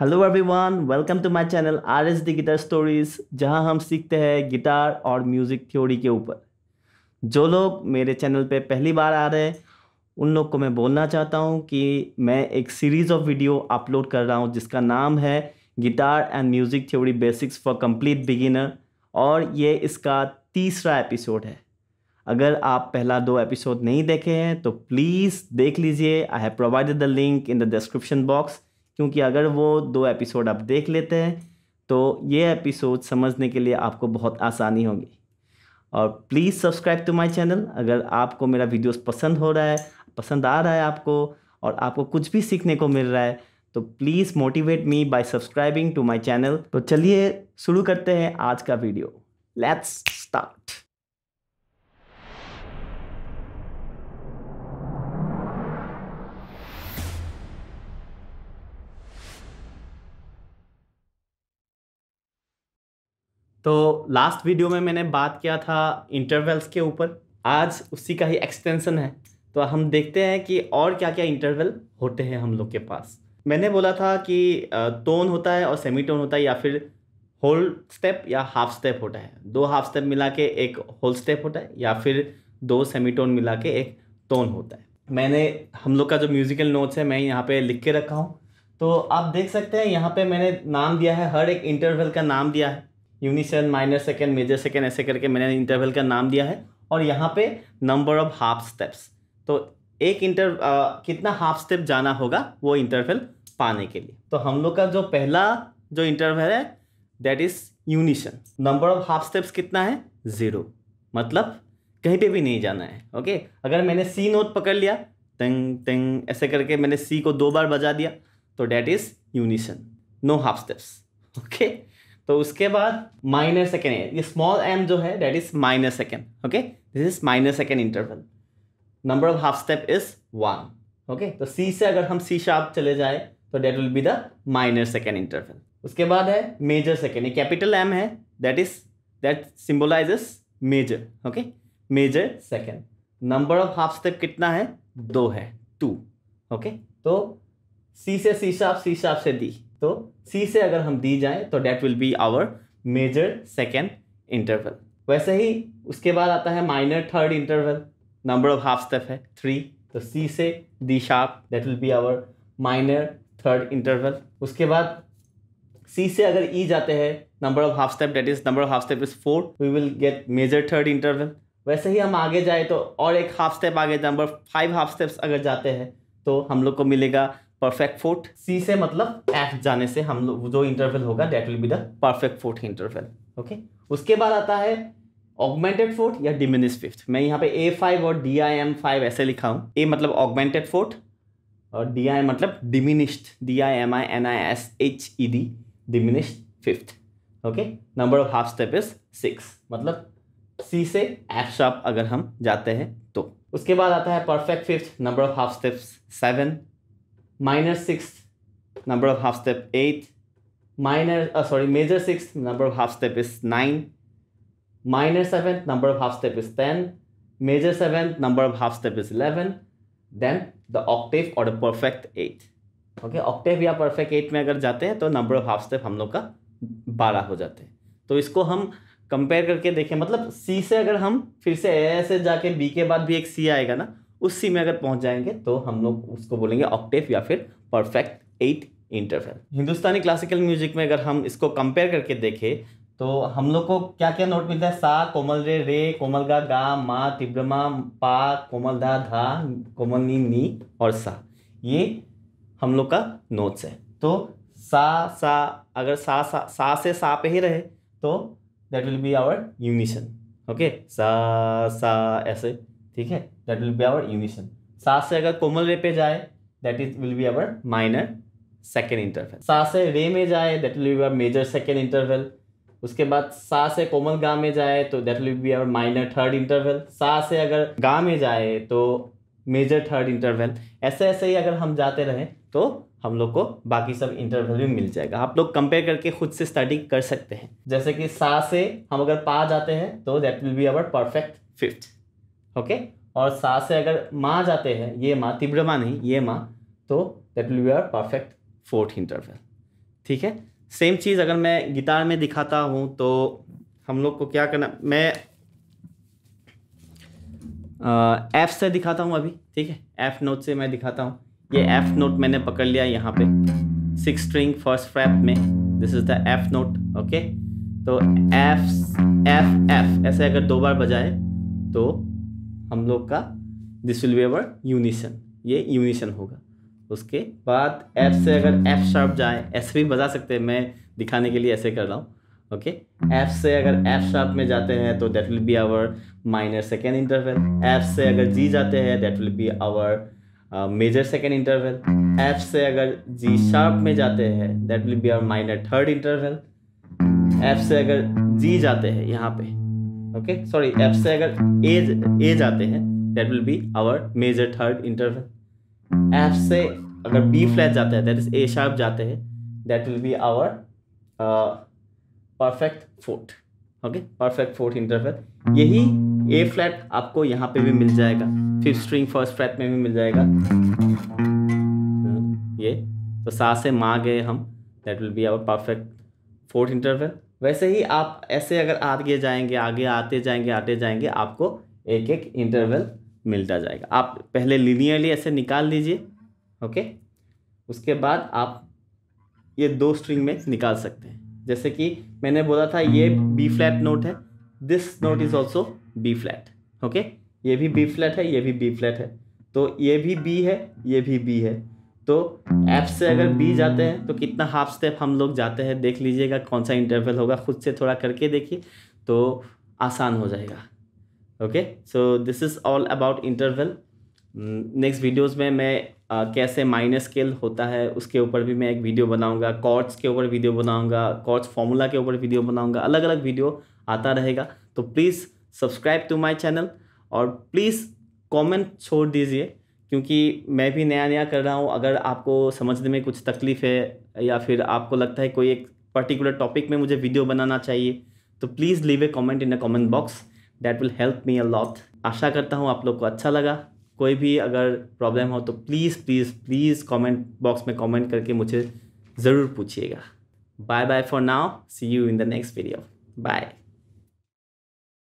Hello everyone welcome to my channel R S D guitar stories जहां हम सीखते हैं गिटार और म्यूज़िक थ्योरी के ऊपर जो लोग मेरे चैनल पे पहली बार आ रहे हैं उन लोग को मैं बोलना चाहता हूं कि मैं एक सीरीज़ ऑफ वीडियो अपलोड कर रहा हूं जिसका नाम है guitar and music theory basics for complete beginner और ये इसका तीसरा एपिसोड है अगर आप पहला दो एपिसोड नहीं देखे हैं तो प्लीज़ देख लीजिए I have provided the link in the description box क्योंकि अगर वो दो एपिसोड आप देख लेते हैं तो ये एपिसोड समझने के लिए आपको बहुत आसानी होगी और please subscribe to my channel अगर आपको मेरा वीडियोस पसंद हो रहा है पसंद आ रहा है आपको और आपको कुछ भी सीखने को मिल रहा है तो please motivate me by subscribing to my channel तो चलिए शुरू करते हैं आज का वीडियो लेट्स स्टार्ट तो लास्ट वीडियो में मैंने बात किया था इंटरवल्स के ऊपर आज उसी का ही एक्सटेंशन है तो हम देखते हैं कि और क्या क्या इंटरवल होते हैं हम लोग के पास मैंने बोला था कि टोन होता है और सेमी टोन होता है या फिर होल स्टेप या हाफ स्टेप होता है दो हाफ स्टेप मिला के एक होल स्टेप होता है या फिर दो सेमी टोन मिला के एक टोन होता है मैंने हम लोग का जो म्यूज़िकल नोट्स है मैं यहाँ पे लिख के रखा हूँ तो आप देख सकते हैं यहाँ पे मैंने नाम दिया है हर एक इंटरवल का नाम दिया है unison minor second major second ऐसे करके मैंने इंटरवल का नाम दिया है और यहाँ पे नंबर ऑफ हाफ स्टेप्स तो एक इंटर आ, कितना हाफ स्टेप जाना होगा वो इंटरवल पाने के लिए तो हम लोग का जो पहला जो इंटरवल है that is unison number of half steps कितना है ज़ीरो मतलब कहीं पे भी नहीं जाना है ओके अगर मैंने सी नोट पकड़ लिया टंग टंग ऐसे करके मैंने सी को दो बार बजा दिया तो that is unison no half steps okay तो उसके बाद माइनर सेकेंड ये स्मॉल एम जो है that is minor second okay this is minor second interval number of half step is one okay तो सी से अगर हम सी शार्प चले जाए तो that will be the minor second interval उसके बाद है मेजर सेकेंड कैपिटल एम है that is that symbolise major okay major second number of half step कितना है दो है टू ओके okay? तो सी से सी शार्प सी शार्प से डी तो सी से अगर हम दी जाएँ तो that will be our major second interval वैसे ही उसके बाद आता है minor third interval number of half step है थ्री तो सी से D sharp that will be our minor third interval उसके बाद सी से अगर ई e जाते हैं number of half step that is number of half step is four we will get major third interval वैसे ही हम आगे जाए तो और एक हाफ स्टेप आगे नंबर फाइव हाफ स्टेप्स अगर जाते हैं तो हम लोग को मिलेगा परफेक्ट फोर्थ सी से मतलब एफ जाने से हम लोग जो इंटरवल होगा that will be the perfect fourth interval okay उसके बाद आता है ऑगमेंटेड फोर्थ या डिमिनिस फिफ्थ मैं यहाँ पे ए फाइव और डी आई एम फाइव ऐसे लिखा हूँ ए मतलब ऑगमेंटेड फोर्थ और डी आई मतलब diminished D I M I N I S H E D diminished fifth okay number of half step is six मतलब C से F shop अगर हम जाते हैं तो उसके बाद आता है perfect fifth number of half steps seven minor sixth number of half step eight minor uh, sorry major sixth number of half step is nine minor seventh number of half step is 10 major seventh number of half step is 11 then the octave or the perfect eight okay, octave या perfect eight में अगर जाते हैं तो number of half step हम लोग का बारह हो जाते हैं तो इसको हम कंपेयर करके देखें मतलब सी से अगर हम फिर से ए से जाके बी के बाद भी एक सी आएगा ना उसी में अगर पहुंच जाएंगे तो हम लोग उसको बोलेंगे ऑक्टेव या फिर perfect eight interval Hindustani classical music में अगर हम इसको कंपेयर करके देखें तो हम लोग को क्या क्या नोट मिलता है सा कोमल रे रे कोमल गा गा मा तिब्रमा पा कोमल धा धा कोमल नी नी और सा ये हम लोग का नोट्स है तो सा सा अगर सा सा सा से सा पे ही रहे तो that will be our unison okay सा सा ऐसे ठीक है that will be our unison सा से अगर कोमल रे पे जाए that is will be our minor second interval सा से रे में जाए that will be our major second interval उसके बाद सा से कोमल गा में जाए तो that will be our minor third interval सा से अगर गा में जाए तो मेजर थर्ड इंटरवल ऐसे ऐसे ही अगर हम जाते रहे तो हम लोग को बाकी सब इंटरवल भी मिल जाएगा आप लोग कंपेयर करके खुद से स्टडी कर सकते हैं जैसे कि सा से हम अगर पा जाते हैं तो that will be our perfect fifth okay और सा से अगर माँ जाते हैं ये माँ तीव्र माँ नहीं ये माँ तो that will be our perfect fourth interval ठीक है सेम चीज़ अगर मैं गिटार में दिखाता हूँ तो हम लोग को क्या करना मैं एफ से दिखाता हूँ अभी ठीक है एफ नोट से मैं दिखाता हूँ ये एफ नोट मैंने पकड़ लिया यहाँ पे सिक्स स्ट्रिंग फर्स्ट फ्रैप में this is the F note okay तो एफ एफ एफ ऐसे अगर दो बार बजाए तो हम लोग का this will be our unison ये यूनिशन होगा उसके बाद एफ से अगर एफ शार्प जाए ऐसे भी बजा सकते हैं मैं दिखाने के लिए ऐसे कर रहा हूँ ओके एफ से अगर एफ शार्प में जाते हैं तो that will be our minor second interval F से अगर जी जाते हैं that will be our major second interval F से अगर जी शार्प में जाते हैं that will be our minor third interval F से अगर जी जाते हैं यहाँ पे ओके सॉरी एफ से अगर ए ए जाते हैं that will be our major third interval F से अगर बी फ्लैट जाते हैं दैट इज ए शार्प जाते हैं that will be our perfect fourth okay perfect fourth interval यही ए फ्लैट आपको यहाँ पे भी मिल जाएगा फिफ्थ स्ट्रिंग फर्स्ट फ्लैट में भी मिल जाएगा ये तो सा से माँ गए हम that will be our perfect fourth interval वैसे ही आप ऐसे अगर आगे जाएंगे आगे आते जाएंगे आते जाएंगे आपको एक एक इंटरवल मिलता जाएगा आप पहले लीनियरली ऐसे निकाल लीजिए ओके उसके बाद आप ये दो स्ट्रिंग में निकाल सकते हैं जैसे कि मैंने बोला था ये बी फ्लैट नोट है this note is also B flat okay ये भी बी फ्लैट है ये भी बी फ्लैट है तो ये भी बी है ये भी बी है तो एफ से अगर बी जाते हैं तो कितना हाफ स्टेप हम लोग जाते हैं देख लीजिएगा कौन सा इंटरवल होगा खुद से थोड़ा करके देखिए तो आसान हो जाएगा okay so this is all about interval next videos में मैं uh, कैसे माइनस स्केल होता है उसके ऊपर भी मैं एक वीडियो बनाऊंगा कॉर्ड्स के ऊपर वीडियो बनाऊंगा कॉर्ड्स फॉर्मूला के ऊपर वीडियो बनाऊंगा अलग अलग वीडियो आता रहेगा तो please subscribe to my channel और प्लीज़ कमेंट छोड़ दीजिए क्योंकि मैं भी नया नया कर रहा हूँ अगर आपको समझने में कुछ तकलीफ़ है या फिर आपको लगता है कोई एक पर्टिकुलर टॉपिक में मुझे वीडियो बनाना चाहिए तो please leave a comment in a comment box that will help me a lot आशा करता हूँ आप लोग को अच्छा लगा कोई भी अगर प्रॉब्लम हो तो please please please comment box में कॉमेंट करके मुझे ज़रूर पूछिएगा bye bye for now see you in the next video bye